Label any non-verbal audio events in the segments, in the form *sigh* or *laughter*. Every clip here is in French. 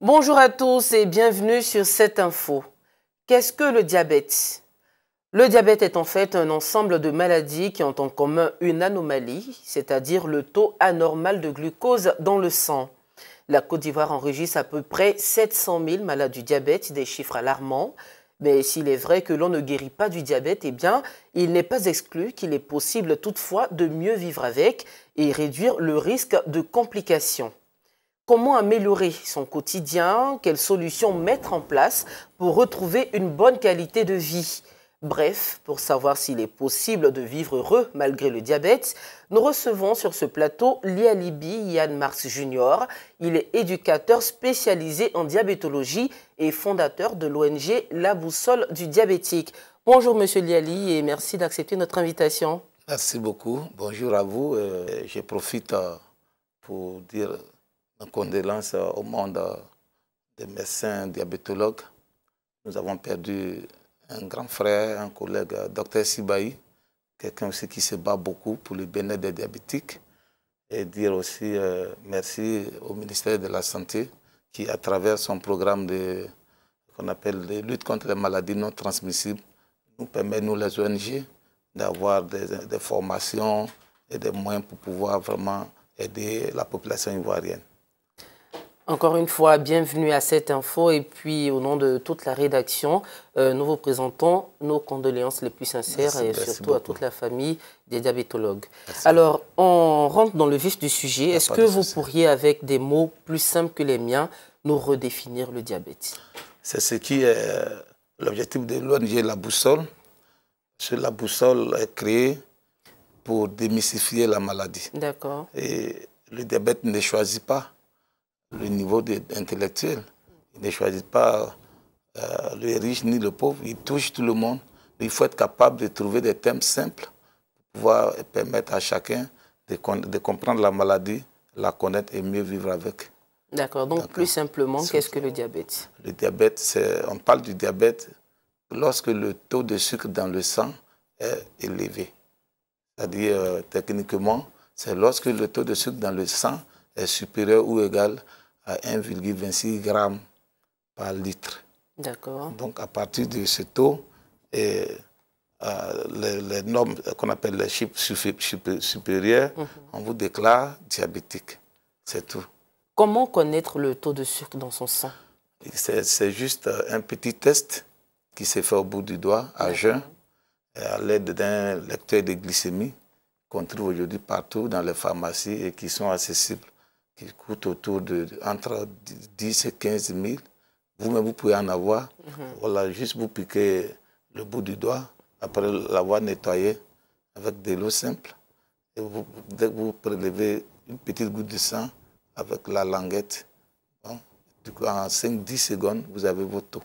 Bonjour à tous et bienvenue sur cette info. Qu'est-ce que le diabète Le diabète est en fait un ensemble de maladies qui ont en commun une anomalie, c'est-à-dire le taux anormal de glucose dans le sang. La Côte d'Ivoire enregistre à peu près 700 000 malades du diabète, des chiffres alarmants. Mais s'il est vrai que l'on ne guérit pas du diabète, eh bien, il n'est pas exclu qu'il est possible toutefois de mieux vivre avec et réduire le risque de complications. Comment améliorer son quotidien Quelles solutions mettre en place pour retrouver une bonne qualité de vie Bref, pour savoir s'il est possible de vivre heureux malgré le diabète, nous recevons sur ce plateau Lialibi Yann Mars Jr. Il est éducateur spécialisé en diabétologie et fondateur de l'ONG La Boussole du Diabétique. Bonjour Monsieur Liali et merci d'accepter notre invitation. Merci beaucoup. Bonjour à vous. Euh, je profite euh, pour dire nos condoléances euh, au monde euh, des médecins diabétologues. Nous avons perdu un grand frère, un collègue, euh, docteur Sibahi, quelqu'un aussi qui se bat beaucoup pour le bien-être des diabétiques. Et dire aussi merci au ministère de la Santé qui, à travers son programme de qu'on appelle de lutte contre les maladies non transmissibles, nous permet, nous les ONG, d'avoir des formations et des moyens pour pouvoir vraiment aider la population ivoirienne. Encore une fois, bienvenue à cette info et puis au nom de toute la rédaction, euh, nous vous présentons nos condoléances les plus sincères et surtout à toute la famille des diabétologues. Alors, on rentre dans le vif du sujet. Est-ce que vous pourriez, avec des mots plus simples que les miens, nous redéfinir le diabète C'est ce qui est euh, l'objectif de l'ONG La Boussole. La Boussole est créée pour démystifier la maladie. D'accord. Et le diabète ne choisit pas le niveau intellectuel. il ne choisit pas euh, les le riche ni le pauvre. il touche tout le monde. Il faut être capable de trouver des thèmes simples pour pouvoir permettre à chacun de, comprendre la maladie, la connaître et mieux vivre avec. D'accord. Donc, plus simplement, qu'est-ce que le diabète Le diabète, c'est, on parle du diabète lorsque le taux de sucre dans le sang est élevé. C'est-à-dire, euh, techniquement, c'est lorsque le taux de sucre dans le sang est supérieur ou égal à 1,26 g par litre. D'accord. Donc à partir de ce taux, et, euh, les, normes qu'on appelle les chiffres supérieurs, mhm. on vous déclare diabétique. C'est tout. Comment connaître le taux de sucre dans son sein C'est juste euh, un petit test qui s'est fait au bout du doigt, à jeun, à l'aide d'un lecteur de glycémie qu'on trouve aujourd'hui partout dans les pharmacies et qui sont accessibles qui coûte autour de entre 10 et 15 000. Vous-même, vous pouvez en avoir. Mhm. Voilà, juste vous piquez le bout du doigt, après l'avoir nettoyé avec de l'eau simple. Et vous, vous prélevez une petite goutte de sang avec la languette, bon, en 5-10 secondes, vous avez votre taux.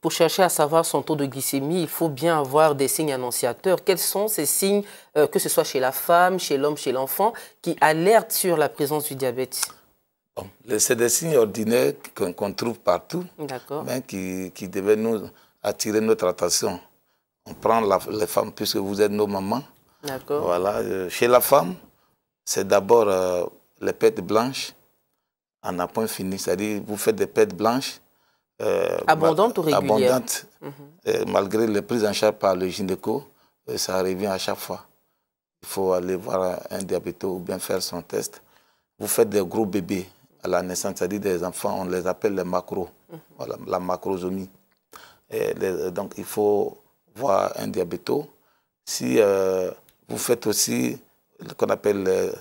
Pour chercher à savoir son taux de glycémie, il faut bien avoir des signes annonciateurs. Quels sont ces signes, euh, que ce soit chez la femme, chez l'homme, chez l'enfant, qui alertent sur la présence du diabète bon, C'est des signes ordinaires qu'on trouve partout, mais qui, devaient nous attirer notre attention. On prend les femmes, puisque vous êtes nos mamans. Voilà. Euh, chez la femme, c'est d'abord euh, les pêtes blanches en point fini. C'est-à-dire, vous faites des pêtes blanches euh, abondante ou régulière Abondante. Mhm. Euh, malgré les prises en charge par le gynéco, euh, ça revient à chaque fois. Il faut aller voir un diabéto ou bien faire son test. Vous faites des gros bébés à la naissance, c'est-à-dire des enfants, on les appelle les macros, mhm. voilà, la macrosomie. Et donc il faut voir un diabéto. Si vous faites aussi ce qu'on appelle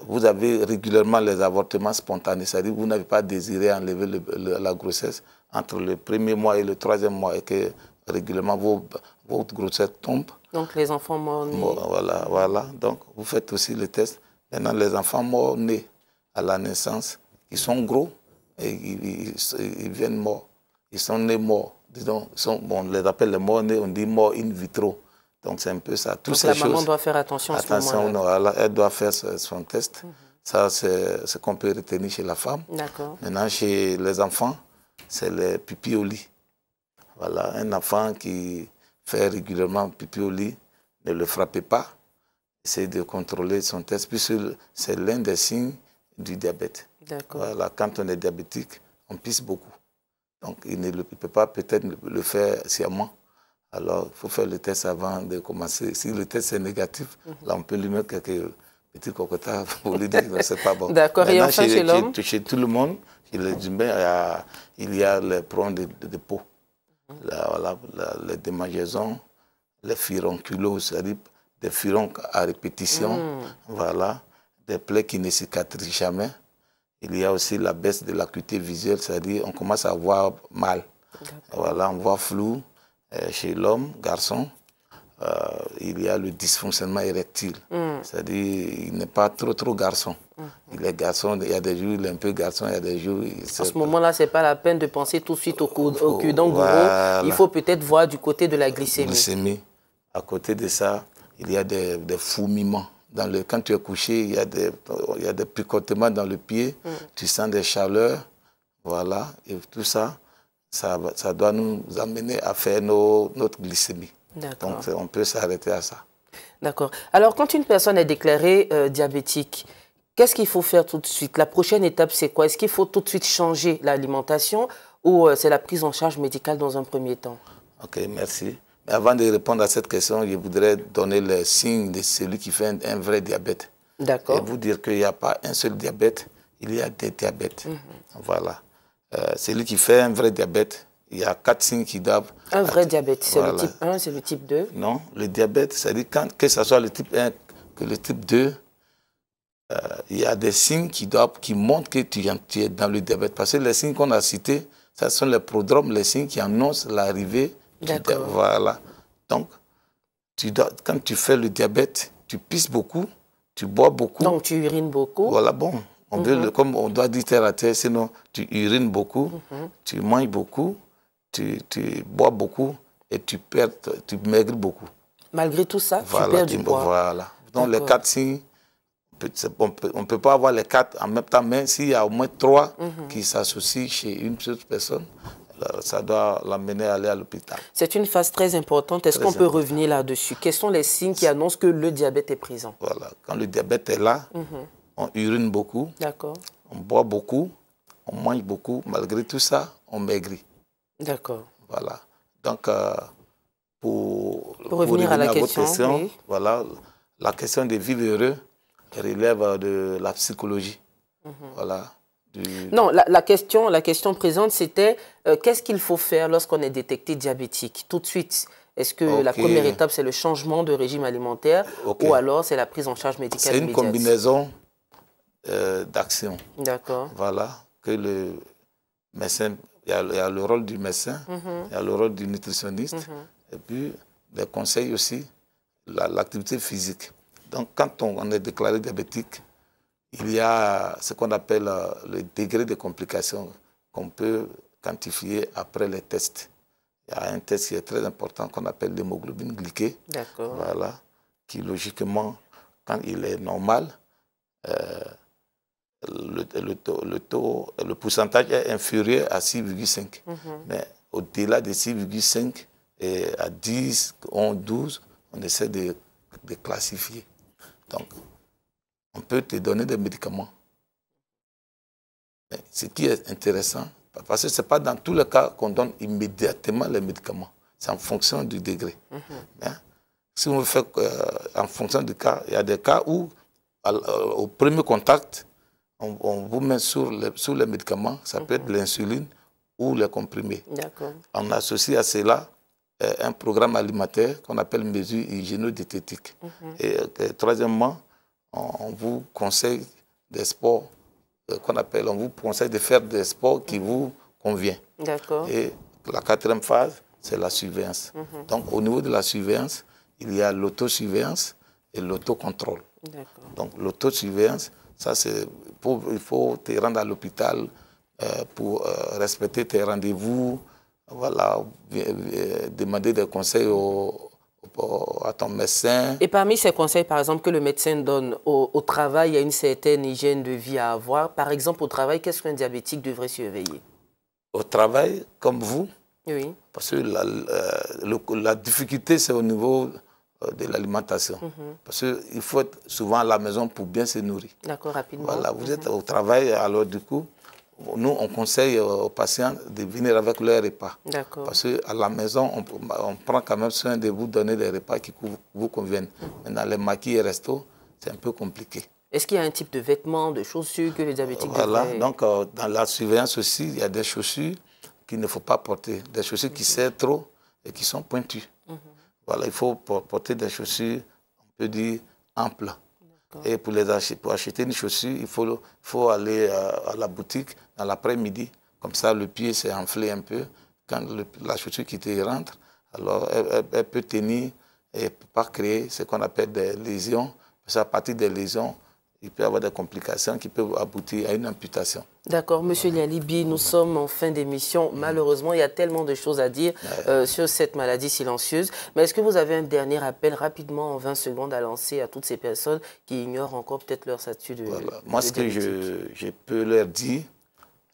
vous avez régulièrement les avortements spontanés, c'est-à-dire que vous n'avez pas désiré enlever la grossesse entre le premier mois et le troisième mois et que régulièrement vos, votre grossesse tombe. Donc les enfants morts-nés. Voilà, voilà. Donc vous faites aussi le test. Maintenant, les enfants morts-nés à la naissance, ils sont gros et ils, viennent morts. Ils sont nés morts. Disons, sont, on les appelle les morts-nés, on dit mort in vitro. Donc c'est un peu ça. Toutes Donc, ces la maman doit faire attention à ce attention, non, elle, elle, doit faire son test. Mhm. Ça, c'est ce qu'on peut retenir chez la femme. D'accord. Maintenant, chez les enfants, c'est les pipi au lit. Voilà, un enfant qui fait régulièrement pipi au lit, ne le frappez pas. Essayez de contrôler son test, puisque c'est l'un des signes du diabète. Voilà, quand on est diabétique, on pisse beaucoup. Donc, il ne peut pas peut-être le faire sciemment. Alors, il faut faire le test avant de commencer. Si le test est négatif, là, on peut lui mettre quelques petits cocotards *laughs* pour lui dire que ce n'est pas bon. D'accord, et enfin, chez, chez l'homme Chez tout le monde, il y a, les prunes de, de, de peau, la, voilà, les démangeaisons, les furonculoses, c'est-à-dire des furons à répétition, hmm. voilà, des plaies qui ne cicatrisent jamais. Il y a aussi la baisse de l'acuité visuelle, c'est-à-dire on commence à voir mal. Voilà, on voit flou euh, chez l'homme, garçon, euh, il y a le dysfonctionnement érectile. Mm. C'est-à-dire, il n'est pas trop, trop garçon. Mm. Il est garçon, il y a des jours, il est un peu garçon, il y a des jours... En ce moment-là, ce n'est pas la peine de penser tout de suite au, coup, au Il faut peut-être voir du côté de la glycémie. glycémie. À côté de ça, il y a des, des fourmillements. Dans le, quand tu es couché, il y a des, il y a des picotements dans le pied. Mm. Tu sens des chaleurs. Voilà, et tout ça ça, doit nous amener à faire nos, notre glycémie. Donc on peut s'arrêter à ça. D'accord. Alors quand une personne est déclarée euh, diabétique, qu'est-ce qu'il faut faire tout de suite La prochaine étape, c'est quoi Est-ce qu'il faut tout de suite changer l'alimentation ou euh, c'est la prise en charge médicale dans un premier temps Ok, merci. Mais avant de répondre à cette question, je voudrais donner le signe de celui qui fait un, vrai diabète. D'accord. Et vous dire qu'il n'y a pas un seul diabète, il y a des diabètes. Mhm. Voilà. Euh, celui qui fait un vrai diabète, il y a quatre signes qui doivent... Un vrai diabète, c'est le type 1, c'est le type 2 Non, le diabète, c'est-à-dire que ce soit le type 1 que le type 2, euh, il y a des signes qui, doivent, qui montrent que tu, es dans le diabète. Parce que les signes qu'on a cités, ce sont les prodromes, les signes qui annoncent l'arrivée du diabète. Voilà. Donc, tu quand tu fais le diabète, tu pisses beaucoup, tu bois beaucoup. Donc, tu urines beaucoup. Voilà, bon. Mhm. comme on doit dire terre à terre, sinon tu urines beaucoup, mhm. tu manges beaucoup, tu, bois beaucoup et tu perds, tu beaucoup. Malgré tout ça, tu perds du poids. Voilà. Donc les quatre signes, on peut, ne peut pas avoir les quatre en même temps, mais s'il y a au moins trois mhm. qui s'associent chez une seule personne, ça doit l'amener à aller à l'hôpital. C'est une phase très importante. Est-ce qu'on peut revenir là-dessus Quels sont les signes qui annoncent que le diabète est présent Voilà, quand le diabète est là, on urine beaucoup, on boit beaucoup, on mange beaucoup. Malgré tout ça, on maigrit. D'accord. Voilà. Donc, euh, pour, revenir, à, la question, votre question, voilà, la question de vivre heureux relève de la psychologie. Mhm. Voilà. Non, la, question, la question présente, c'était euh, qu'est-ce qu'il faut faire lorsqu'on est détecté diabétique Tout de suite, est-ce que la première étape, c'est le changement de régime alimentaire ou alors c'est la prise en charge médicale C'est une combinaison euh, d'action. D'accord. Voilà, que le médecin, il y, a le rôle du médecin, mhm. il y a le rôle du nutritionniste, mhm. et puis des conseils aussi, l'activité physique. Donc quand on, est déclaré diabétique, il y a ce qu'on appelle euh, le degré de complication qu'on peut quantifier après les tests. Il y a un test qui est très important qu'on appelle l'hémoglobine glyquée. D'accord. Voilà, qui logiquement, quand il est normal, euh, le, taux, le, pourcentage est inférieur à 6,5. Mhm. Mais au-delà de 6,5 et à 10, 11, 12, on essaie de, de classifier. Donc, on peut te donner des médicaments. ce qui est intéressant, parce que ce n'est pas dans tous les cas qu'on donne immédiatement les médicaments. C'est en fonction du degré. Mhm. Si on fait euh, en fonction du cas, il y a des cas où, euh, au premier contact, on, vous met sur les, sur les médicaments, ça peut être l'insuline ou les comprimés. On associe à cela euh, un programme alimentaire qu'on appelle mesure hygiéno diététique mhm. et, euh, troisièmement, on, vous conseille des sports euh, qu'on appelle, on vous conseille de faire des sports qui vous conviennent. Et la quatrième phase, c'est la surveillance. Mhm. Donc au niveau de la surveillance, il y a l'autosurveillance et l'autocontrôle. Donc l'autosurveillance, ça, c'est il faut te rendre à l'hôpital euh, pour euh, respecter tes rendez-vous, voilà, demander des conseils au, à ton médecin. Et parmi ces conseils, par exemple, que le médecin donne au, travail, il y a une certaine hygiène de vie à avoir. Par exemple, au travail, qu'est-ce qu'un diabétique devrait surveiller Au travail, comme vous Oui. Parce que la, euh, la difficulté, c'est au niveau euh, de l'alimentation. Mhm. Parce qu'il faut être souvent à la maison pour bien se nourrir. D'accord, rapidement. Voilà, vous êtes mhm. au travail, alors du coup, nous, on conseille euh, aux patients de venir avec leurs repas. Parce qu'à la maison, on, bah, on, prend quand même soin de vous donner des repas qui vous conviennent. Mhm. Maintenant, les maquis et restos, c'est un peu compliqué. Est-ce qu'il y a un type de vêtements, de chaussures que les diabétiques euh, Voilà, donc dans la surveillance aussi, il y a des chaussures qu'il ne faut pas porter. Des chaussures qui serrent trop et qui sont pointues. Voilà, il faut porter des chaussures, on peut dire, amples. Et pour, les acheter, pour acheter une chaussure, il faut, faut aller à, la boutique dans l'après-midi. Comme ça, le pied s'est enflé un peu. Quand la chaussure qui rentre, alors elle, peut tenir et ne pas créer ce qu'on appelle des lésions. Ça, à partir des lésions il peut y avoir des complications qui peuvent aboutir à une amputation. D'accord, Monsieur Nialibi, nous sommes en fin d'émission. Mm. Malheureusement, il y a tellement de choses à dire euh, sur cette maladie silencieuse. Mais est-ce que vous avez un dernier appel rapidement en 20 secondes à lancer à toutes ces personnes qui ignorent encore peut-être leur statut de Moi, ce que je, peux leur dire,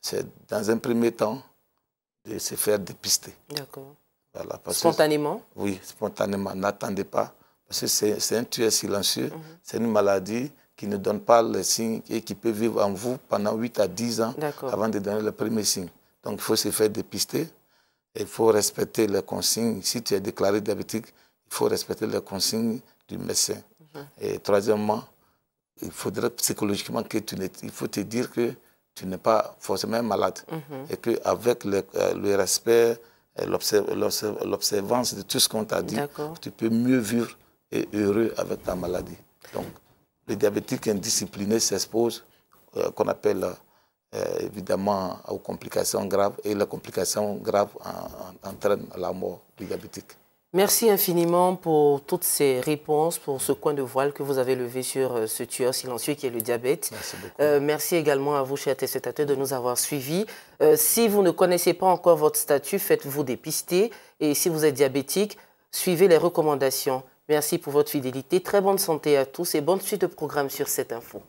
c'est dans un premier temps de se faire dépister. D'accord. spontanément Oui, spontanément. N'attendez pas, parce que c'est un tueur silencieux, mhm. c'est une maladie qui ne donne pas le signe et qui peut vivre en vous pendant 8 à 10 ans avant de donner le premier signe. Donc, il faut se faire dépister. et Il faut respecter les consignes. Si tu es déclaré diabétique, il faut respecter les consignes du médecin. Mhm. Et troisièmement, il faudrait psychologiquement que tu il faut te dire que tu n'es pas forcément malade. Mhm. Et qu'avec le, euh, le respect, euh, l'observance de tout ce qu'on t'a dit, tu peux mieux vivre et heureux avec ta maladie. Donc, les diabétiques indisciplinés s'exposent, euh, qu'on appelle euh, évidemment aux complications graves, et les complications graves entraîne entraînent la mort du diabétique. Merci infiniment pour toutes ces réponses, pour ce coin de voile que vous avez levé sur euh, ce tueur silencieux qui est le diabète. Merci, également à vous, chers téléspectateurs, de nous avoir suivis. si vous ne connaissez pas encore votre statut, faites-vous dépister. Et si vous êtes diabétique, suivez les recommandations. Merci pour votre fidélité. Très bonne santé à tous et bonne suite de programme sur cette info.